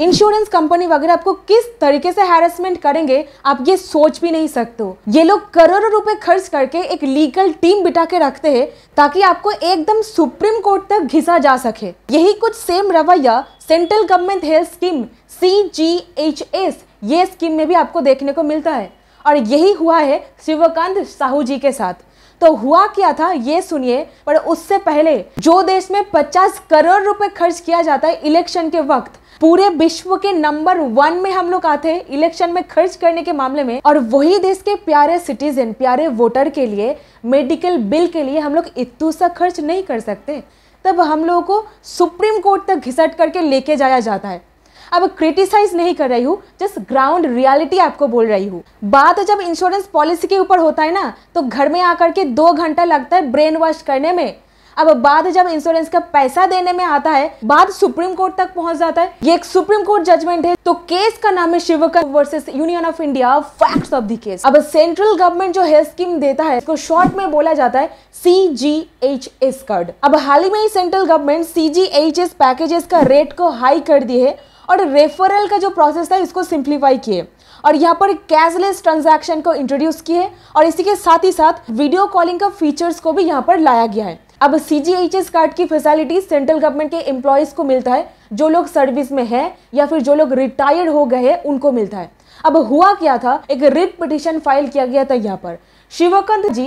insurance company वगैरह आपको किस तरीके से हेरसमेंट करेंगे आप ये सोच भी नहीं सकते हो ये लोग करोड़ों रुपए खर्च करके एक लीगल टीम बिठा के रखते हैं ताकि आपको एकदम सुप्रीम कोर्ट तक घिसा जा सके यही कुछ सेम रवैया central government health scheme C G H S ये स्कीम में भी आपको देखने को मिलता है और यही हुआ है शिवकांत साहू जी के साथ तो हुआ क्या था ये सुनिए पर उससे पहले जो देश में 50 करोड़ रुपए खर्च किया जाता है इलेक्शन के वक्त पूरे विश्व के नंबर वन में हम लोग आते हैं इलेक्शन में खर्च करने के मामले में और वही देश के प्यारे सिटीजन प्यारे वोटर के लिए मेडिकल बिल के लिए हम लोग इतू सा खर्च नहीं कर सकते तब हम लोगों को सुप्रीम कोर्ट तक घिसट करके लेके जाया जाता है अब क्रिटिसाइज नहीं कर रही हूँ जस्ट ग्राउंड रियलिटी आपको बोल रही हूँ बात जब इंश्योरेंस पॉलिसी के ऊपर होता है ना तो घर में आकर के दो घंटा लगता है ब्रेन वॉश करने में अब बाद जब इंश्योरेंस का पैसा देने में आता है बाद सुप्रीम कोर्ट तक पहुंच जाता है ये एक सुप्रीम कोर्ट जजमेंट है तो केस का नाम है Shivkar versus union of India facts of the case अब सेंट्रल गवर्नमेंट जो हेल्थ स्कीम देता है इसको शॉर्ट में बोला जाता है C G H S card अब हाल ही में ही central government C G H S packages का रेट को हाई कर दी है और रेफरल का जो प्रोसेस था इसको सिंप्लीफाई किए और यहाँ पर कैशलेस ट्रांजैक्शन को इंट्रोड्यूस किए और इसी के साथ ही साथ वीडियो कॉलिंग का फीचर्स को भी यहाँ पर लाया गया है अब C G H S card की फैसिलिटी सेंट्रल गवर्नमेंट के एम्प्लॉयज़ को मिलता है जो लोग सर्विस में है या फिर जो लोग रिटायर्ड हो गए हैं उनको मिलता है अब हुआ क्या था एक रिट पिटिशन फाइल किया गया था यहाँ पर Shivkand ji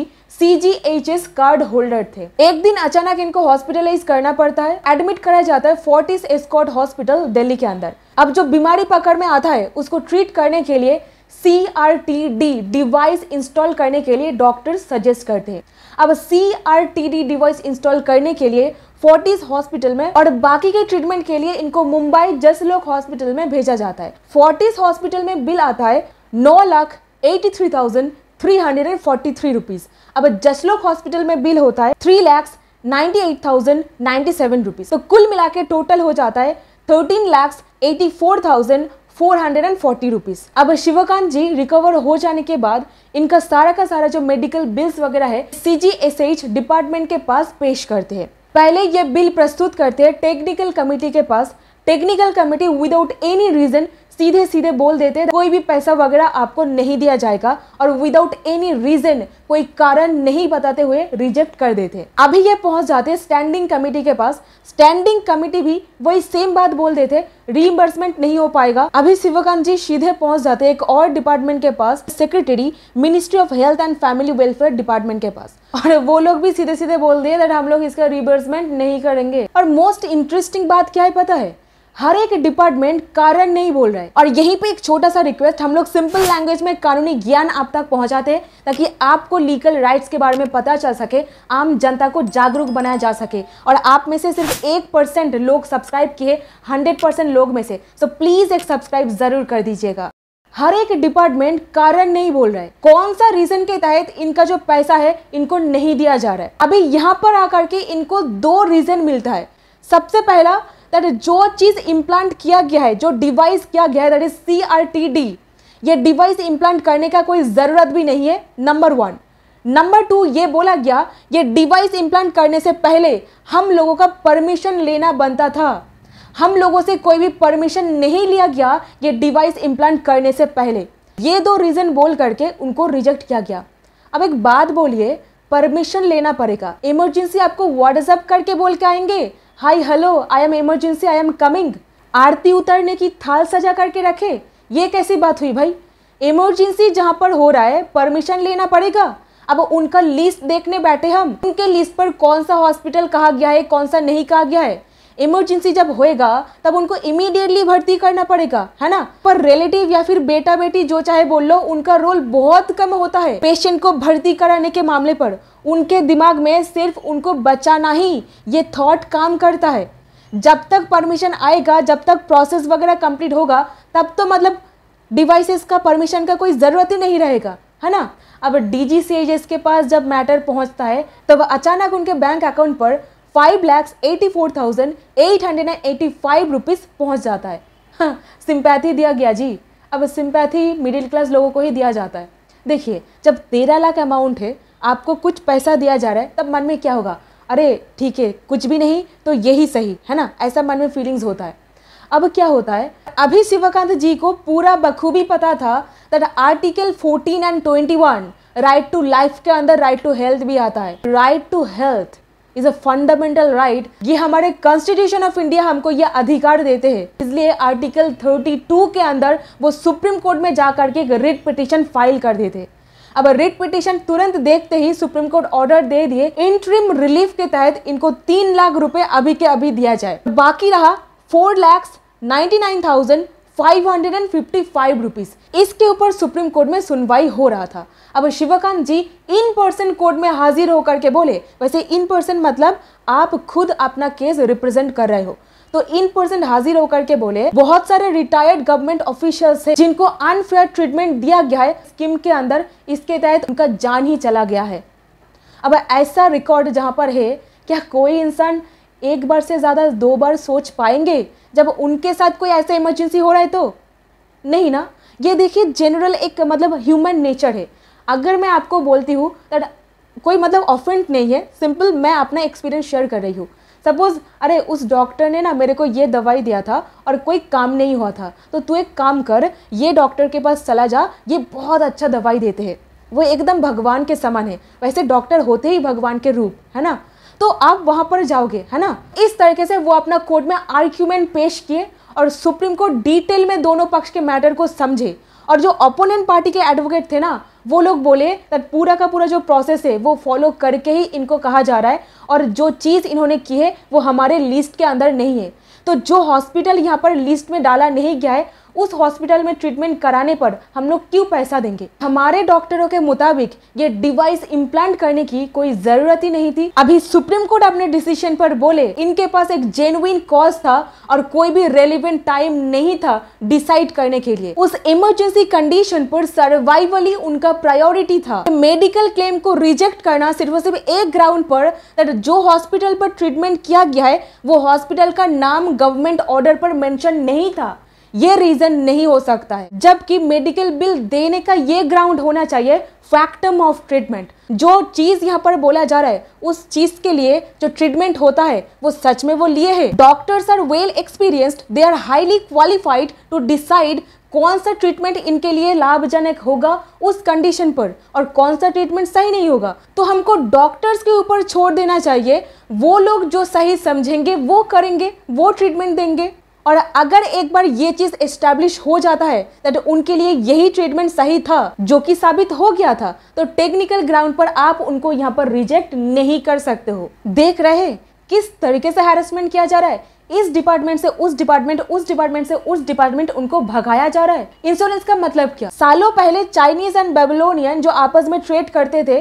S card holder थे एक दिन अचानक इनको हॉस्पिटलाइज करना पड़ता है एडमिट कराया जाता है फोर्टिस एस्कॉट हॉस्पिटल दिल्ली के अंदर अब जो बीमारी पकड़ में आता है उसको ट्रीट करने के लिए C R T D device install करने के लिए डॉक्टर सजेस्ट करते हैं अब C R T D device install करने के लिए फोर्टिस हॉस्पिटल में और बाकी के ट्रीटमेंट के लिए इनको मुंबई जसलोक हॉस्पिटल में भेजा जाता है फोर्टिस हॉस्पिटल में बिल आता है नौ lakh eighty three thousand three hundred and forty three rupees अब जसलोक हॉस्पिटल में बिल होता है three lakhs ninety eight thousand ninety seven rupees तो कुल मिला के टोटल हो जाता है thirteen lakhs eighty four thousand four hundred and forty rupees अब शिवकांत जी रिकवर हो जाने के बाद इनका सारा का सारा जो मेडिकल बिल्स वगैरह है C G S H department के पास पेश करते हैं पहले ये बिल प्रस्तुत करते हैं टेक्निकल कमेटी के पास technical committee without any reason सीधे सीधे बोल देते हैं कोई भी पैसा वगैरह आपको नहीं दिया जाएगा और विदाउट एनी रीजन कोई कारण नहीं बताते हुए रिजेक्ट कर देते अभी ये पहुंच जाते स्टैंडिंग कमेटी के पास स्टैंडिंग कमेटी भी वही सेम बात बोल देते रीइम्बर्समेंट नहीं हो पाएगा अभी शिवकांत जी सीधे पहुंच जाते एक और डिपार्टमेंट के पास secretary ministry of health and family welfare department के पास और वो लोग भी सीधे सीधे बोल दिए दैट हम लोग इसका रिबर्समेंट नहीं करेंगे और मोस्ट इंटरेस्टिंग बात क्या है पता है हर एक डिपार्टमेंट कारण नहीं बोल रहे और यहीं पे एक छोटा सा रिक्वेस्ट हम लोग सिंपल लैंग्वेज में कानूनी ज्ञान आप तक पहुंचाते हैं ताकि आपको लीगल राइट्स के बारे में पता चल सके आम जनता को जागरूक बनाया जा सके और आप में से सिर्फ एक परसेंट लोग सब्सक्राइब किए हंड्रेड परसेंट लोग में से सो प्लीज़ एक सब्सक्राइब ज़रूर कर दीजिएगा हर एक डिपार्टमेंट कारण नहीं बोल रहा है कौन सा रीजन के तहत इनका जो पैसा है इनको नहीं दिया जा रहा है अभी यहाँ पर आकर के इनको दो रीजन मिलता है सबसे पहला दैट जो चीज़ इम्प्लांट किया गया है जो डिवाइस किया गया है that is C R T D ये डिवाइस इम्प्लांट करने का कोई ज़रूरत भी नहीं है नंबर वन नंबर टू ये बोला गया ये डिवाइस इम्प्लांट करने से पहले हम लोगों का परमिशन लेना बनता था हम लोगों से कोई भी परमिशन नहीं लिया गया ये डिवाइस इम्प्लांट करने से पहले ये दो रीज़न बोल करके उनको रिजेक्ट किया गया अब एक बात बोलिए परमिशन लेना पड़ेगा इमरजेंसी आपको व्हाट्सअप करके बोल के आएंगे hi hello I am emergency I am coming आरती उतरने की थाल सजा करके रखे ये कैसी बात हुई भाई इमरजेंसी जहाँ पर हो रहा है परमिशन लेना पड़ेगा अब उनका लिस्ट देखने बैठे हम उनके लिस्ट पर कौन सा हॉस्पिटल कहा गया है कौन सा नहीं कहा गया है इमरजेंसी जब होएगा तब उनको इमीडिएटली भर्ती करना पड़ेगा है ना पर रिलेटिव या फिर बेटा बेटी जो चाहे बोल लो उनका रोल बहुत कम होता है पेशेंट को भर्ती कराने के मामले पर उनके दिमाग में सिर्फ उनको बचाना ही ये थॉट काम करता है जब तक परमिशन आएगा जब तक प्रोसेस वगैरह कंप्लीट होगा तब तो मतलब डिवाइसेस का परमिशन का कोई ज़रूरत ही नहीं रहेगा है ना अब डी जी के पास जब मैटर पहुंचता है तब तो अचानक उनके बैंक अकाउंट पर five lakhs eighty four thousand eight hundred and eighty five rupees पहुंच जाता है हाँ, सिंपैथी दिया गया जी अब सिंपैथी मिडिल क्लास लोगों को ही दिया जाता है देखिए जब तेरह लाख अमाउंट है आपको कुछ पैसा दिया जा रहा है तब मन में क्या होगा अरे ठीक है कुछ भी नहीं तो यही सही है ना ऐसा मन में फीलिंग्स होता है अब क्या होता है अभी शिवकांत जी को पूरा बखूबी पता था that article 14 and 21 right to life के अंदर राइट टू हेल्थ भी आता है right to health is a fundamental right ये हमारे कॉन्स्टिट्यूशन ऑफ इंडिया हमको ये अधिकार देते हैं इसलिए आर्टिकल 32 के अंदर वो सुप्रीम कोर्ट में जा करके एक रिट पिटिशन फाइल कर देते अब रिट पिटिशन तुरंत देखते ही सुप्रीम कोर्ट ऑर्डर दे दिए इंट्रीम रिलीफ के तहत इनको तीन लाख रुपए अभी के अभी दिया जाए बाकी रहा four lakhs ninety nine thousand five hundred इसके ऊपर सुप्रीम कोर्ट में सुनवाई हो रहा था अब Shivkant ji in person court में हाजिर होकर के बोले वैसे इन पर्सन मतलब आप खुद अपना केस रिप्रेजेंट कर रहे हो तो इन पर्सन हाजिर होकर के बोले बहुत सारे रिटायर्ड गवर्नमेंट ऑफिशियल्स हैं जिनको अनफेयर ट्रीटमेंट दिया गया है स्कीम के अंदर इसके तहत उनका जान ही चला गया है अब ऐसा रिकॉर्ड जहाँ पर है क्या कोई इंसान एक बार से ज़्यादा दो बार सोच पाएंगे जब उनके साथ कोई ऐसा इमरजेंसी हो रहा है तो नहीं ना ये देखिए जनरल एक मतलब ह्यूमन नेचर है अगर मैं आपको बोलती हूँ दैट कोई मतलब ऑफेंट नहीं है सिंपल मैं अपना एक्सपीरियंस शेयर कर रही हूँ सपोज़ अरे उस डॉक्टर ने ना मेरे को ये दवाई दिया था और कोई काम नहीं हुआ था तो तू एक काम कर ये डॉक्टर के पास चला जा ये बहुत अच्छा दवाई देते हैं वो एकदम भगवान के समान है वैसे डॉक्टर होते ही भगवान के रूप है ना तो आप वहाँ पर जाओगे है ना इस तरीके से वो अपना कोर्ट में आर्ग्यूमेंट पेश किए और सुप्रीम कोर्ट डिटेल में दोनों पक्ष के मैटर को समझे और जो अपोनेंट पार्टी के एडवोकेट थे ना वो लोग बोले दैट पूरा का पूरा जो प्रोसेस है वो फॉलो करके ही इनको कहा जा रहा है और जो चीज़ इन्होंने की है वो हमारे लिस्ट के अंदर नहीं है तो जो हॉस्पिटल यहाँ पर लिस्ट में डाला नहीं गया है उस हॉस्पिटल में ट्रीटमेंट कराने पर हम लोग क्यों पैसा देंगे हमारे डॉक्टरों के मुताबिक ये डिवाइस इम्प्लांट करने की कोई जरूरत ही नहीं थी अभी सुप्रीम कोर्ट अपने डिसीजन पर बोले इनके पास एक जेनुइन कॉज था और कोई भी रेलिवेंट टाइम नहीं था डिसाइड करने के लिए उस इमरजेंसी कंडीशन पर सर्वाइवल ही उनका प्रायोरिटी था मेडिकल क्लेम को रिजेक्ट करना सिर्फ सिर्फ एक ग्राउंड पर जो हॉस्पिटल पर ट्रीटमेंट किया गया है वो हॉस्पिटल का नाम गवर्नमेंट ऑर्डर पर मेंशन नहीं था ये रीजन नहीं हो सकता है जबकि मेडिकल बिल देने का ये ग्राउंड होना चाहिए फैक्टम ऑफ ट्रीटमेंट जो चीज यहाँ पर बोला जा रहा है उस चीज के लिए जो ट्रीटमेंट होता है वो सच में वो लिए है doctors are well experienced they are highly qualified to decide कौन सा ट्रीटमेंट इनके लिए लाभजनक होगा उस कंडीशन पर और कौन सा ट्रीटमेंट सही नहीं होगा तो हमको डॉक्टर्स के ऊपर छोड़ देना चाहिए वो लोग जो सही समझेंगे वो करेंगे वो ट्रीटमेंट देंगे और अगर एक बार ये चीज एस्टेब्लिश हो जाता है दैट उनके लिए यही ट्रीटमेंट सही था जो कि साबित हो गया था तो टेक्निकल ग्राउंड पर आप उनको यहाँ पर रिजेक्ट नहीं कर सकते हो देख रहे किस तरीके से हेरसमेंट किया जा रहा है इस डिपार्टमेंट से उस डिपार्टमेंट उस डिपार्टमेंट से उस डिपार्टमेंट उनको भगाया जा रहा है इंश्योरेंस का मतलब क्या सालों पहले चाइनीज एंड बेबलोनियन जो आपस में ट्रेड करते थे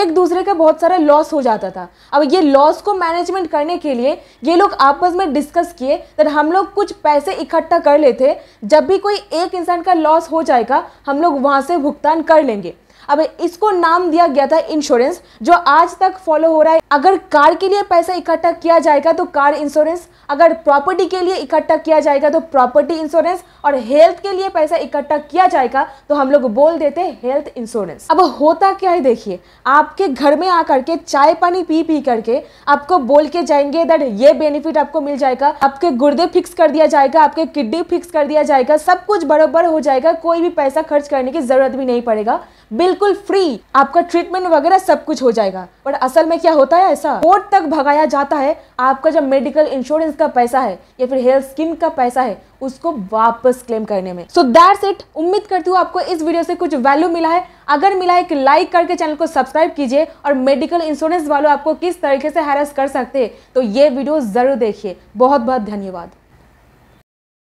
एक दूसरे का बहुत सारा लॉस हो जाता था अब ये लॉस को मैनेजमेंट करने के लिए ये लोग आपस में डिस्कस किए दैट हम लोग कुछ पैसे इकट्ठा कर लेते जब भी कोई एक इंसान का लॉस हो जाएगा हम लोग वहाँ से भुगतान कर लेंगे अब इसको नाम दिया गया था इंश्योरेंस जो आज तक फॉलो हो रहा है अगर कार के लिए पैसा इकट्ठा किया जाएगा तो कार इंश्योरेंस अगर प्रॉपर्टी के लिए इकट्ठा किया जाएगा तो प्रॉपर्टी इंश्योरेंस और हेल्थ के लिए पैसा इकट्ठा किया जाएगा तो हम लोग बोल देते हैं हेल्थ इंश्योरेंस अब होता क्या है देखिए आपके घर में आकर के चाय पानी पी पी करके आपको बोल के जाएंगे दैट ये बेनिफिट आपको मिल जाएगा आपके गुर्दे फिक्स कर दिया जाएगा आपके किडनी फिक्स कर दिया जाएगा सब कुछ बराबर हो जाएगा कोई भी पैसा खर्च करने की जरूरत भी नहीं पड़ेगा बिल्कुल फ्री आपका ट्रीटमेंट वगैरह सब कुछ हो जाएगा पर असल में क्या होता है ऐसा कोर्ट तक भगाया जाता है आपका जब मेडिकल इंश्योरेंस का पैसा है या फिर हेल्थ स्कीम का पैसा है उसको वापस क्लेम करने में सो दैट्स इट उम्मीद करती हूँ आपको इस वीडियो से कुछ वैल्यू मिला है अगर मिला है कि लाइक करके चैनल को सब्सक्राइब कीजिए और मेडिकल इंश्योरेंस वालों आपको किस तरीके से हैरस कर सकते हैं तो ये वीडियो जरूर देखिए बहुत बहुत धन्यवाद